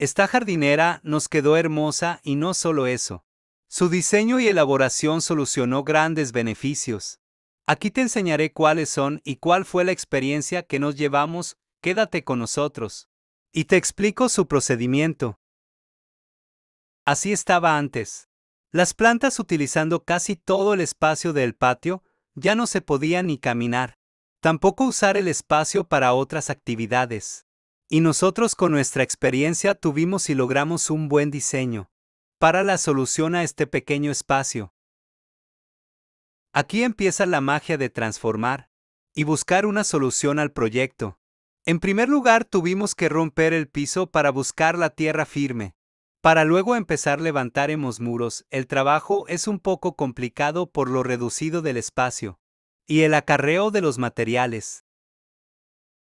Esta jardinera nos quedó hermosa y no solo eso. Su diseño y elaboración solucionó grandes beneficios. Aquí te enseñaré cuáles son y cuál fue la experiencia que nos llevamos, quédate con nosotros. Y te explico su procedimiento. Así estaba antes. Las plantas utilizando casi todo el espacio del patio, ya no se podía ni caminar, tampoco usar el espacio para otras actividades. Y nosotros con nuestra experiencia tuvimos y logramos un buen diseño para la solución a este pequeño espacio. Aquí empieza la magia de transformar y buscar una solución al proyecto. En primer lugar, tuvimos que romper el piso para buscar la tierra firme. Para luego empezar levantaremos muros, el trabajo es un poco complicado por lo reducido del espacio y el acarreo de los materiales.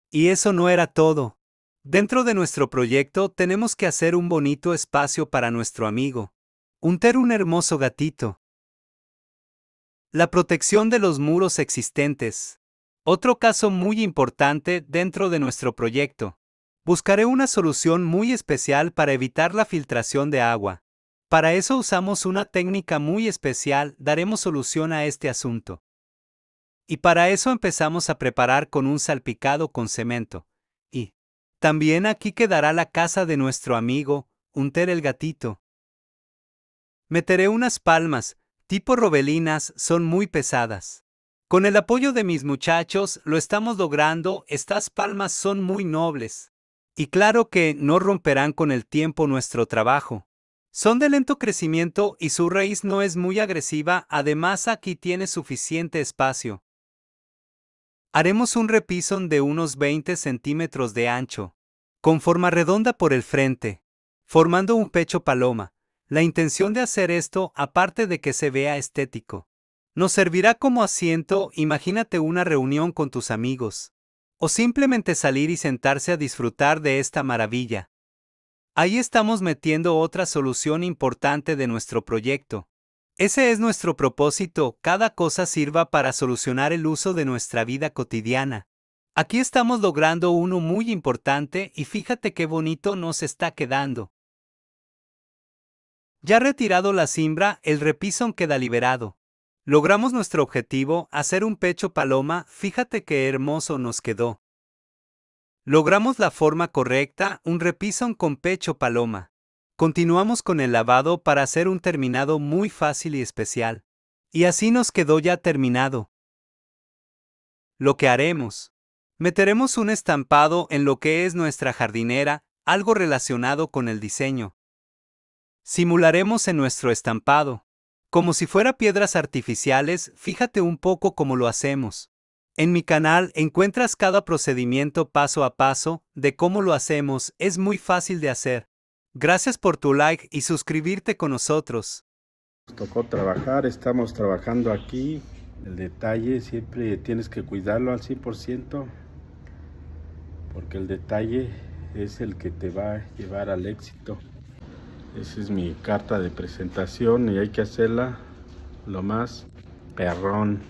Y eso no era todo. Dentro de nuestro proyecto tenemos que hacer un bonito espacio para nuestro amigo. Unter un hermoso gatito. La protección de los muros existentes. Otro caso muy importante dentro de nuestro proyecto. Buscaré una solución muy especial para evitar la filtración de agua. Para eso usamos una técnica muy especial, daremos solución a este asunto. Y para eso empezamos a preparar con un salpicado con cemento. También aquí quedará la casa de nuestro amigo, Unter el gatito. Meteré unas palmas, tipo robelinas, son muy pesadas. Con el apoyo de mis muchachos lo estamos logrando, estas palmas son muy nobles. Y claro que no romperán con el tiempo nuestro trabajo. Son de lento crecimiento y su raíz no es muy agresiva, además aquí tiene suficiente espacio. Haremos un repisón de unos 20 centímetros de ancho, con forma redonda por el frente, formando un pecho paloma. La intención de hacer esto, aparte de que se vea estético, nos servirá como asiento, imagínate una reunión con tus amigos, o simplemente salir y sentarse a disfrutar de esta maravilla. Ahí estamos metiendo otra solución importante de nuestro proyecto, ese es nuestro propósito, cada cosa sirva para solucionar el uso de nuestra vida cotidiana. Aquí estamos logrando uno muy importante y fíjate qué bonito nos está quedando. Ya retirado la simbra, el repisón queda liberado. Logramos nuestro objetivo, hacer un pecho paloma, fíjate qué hermoso nos quedó. Logramos la forma correcta, un repisón con pecho paloma. Continuamos con el lavado para hacer un terminado muy fácil y especial. Y así nos quedó ya terminado. Lo que haremos. Meteremos un estampado en lo que es nuestra jardinera, algo relacionado con el diseño. Simularemos en nuestro estampado. Como si fuera piedras artificiales, fíjate un poco cómo lo hacemos. En mi canal encuentras cada procedimiento paso a paso de cómo lo hacemos, es muy fácil de hacer. Gracias por tu like y suscribirte con nosotros. Nos tocó trabajar, estamos trabajando aquí. El detalle siempre tienes que cuidarlo al 100% porque el detalle es el que te va a llevar al éxito. Esa es mi carta de presentación y hay que hacerla lo más perrón.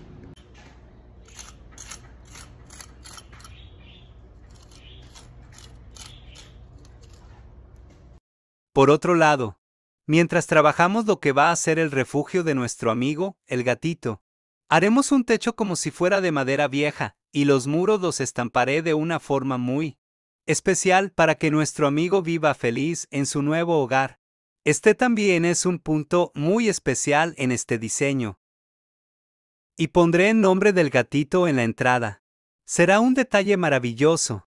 Por otro lado, mientras trabajamos lo que va a ser el refugio de nuestro amigo, el gatito, haremos un techo como si fuera de madera vieja, y los muros los estamparé de una forma muy especial para que nuestro amigo viva feliz en su nuevo hogar. Este también es un punto muy especial en este diseño. Y pondré el nombre del gatito en la entrada. Será un detalle maravilloso.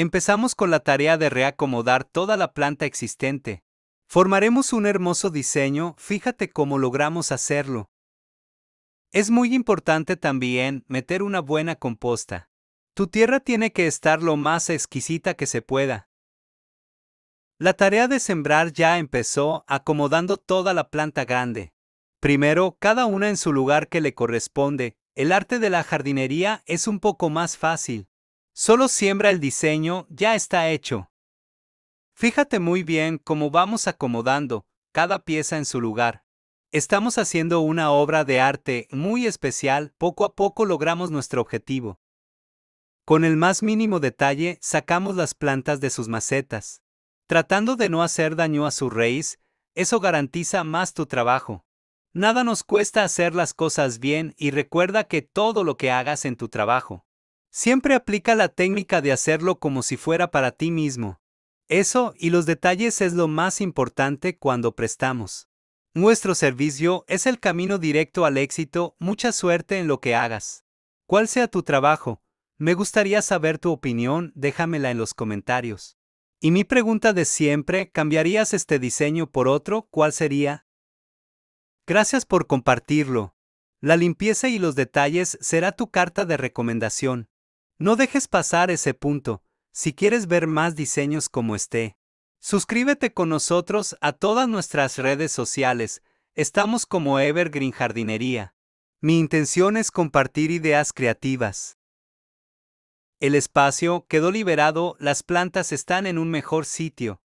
Empezamos con la tarea de reacomodar toda la planta existente. Formaremos un hermoso diseño, fíjate cómo logramos hacerlo. Es muy importante también meter una buena composta. Tu tierra tiene que estar lo más exquisita que se pueda. La tarea de sembrar ya empezó acomodando toda la planta grande. Primero, cada una en su lugar que le corresponde. El arte de la jardinería es un poco más fácil. Solo siembra el diseño, ya está hecho. Fíjate muy bien cómo vamos acomodando cada pieza en su lugar. Estamos haciendo una obra de arte muy especial, poco a poco logramos nuestro objetivo. Con el más mínimo detalle sacamos las plantas de sus macetas. Tratando de no hacer daño a su raíz, eso garantiza más tu trabajo. Nada nos cuesta hacer las cosas bien y recuerda que todo lo que hagas en tu trabajo Siempre aplica la técnica de hacerlo como si fuera para ti mismo. Eso y los detalles es lo más importante cuando prestamos. Nuestro servicio es el camino directo al éxito, mucha suerte en lo que hagas. ¿Cuál sea tu trabajo? Me gustaría saber tu opinión, déjamela en los comentarios. Y mi pregunta de siempre, ¿cambiarías este diseño por otro? ¿Cuál sería? Gracias por compartirlo. La limpieza y los detalles será tu carta de recomendación. No dejes pasar ese punto. Si quieres ver más diseños como este, suscríbete con nosotros a todas nuestras redes sociales. Estamos como Evergreen Jardinería. Mi intención es compartir ideas creativas. El espacio quedó liberado, las plantas están en un mejor sitio.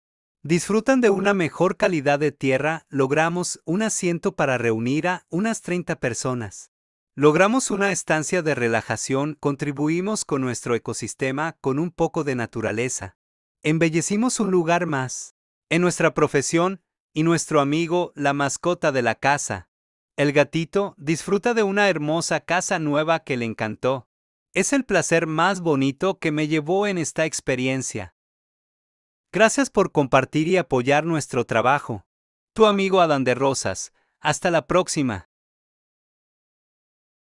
Disfrutan de una mejor calidad de tierra, logramos un asiento para reunir a unas 30 personas. Logramos una estancia de relajación, contribuimos con nuestro ecosistema con un poco de naturaleza. Embellecimos un lugar más. En nuestra profesión, y nuestro amigo, la mascota de la casa. El gatito disfruta de una hermosa casa nueva que le encantó. Es el placer más bonito que me llevó en esta experiencia. Gracias por compartir y apoyar nuestro trabajo. Tu amigo Adán de Rosas. Hasta la próxima.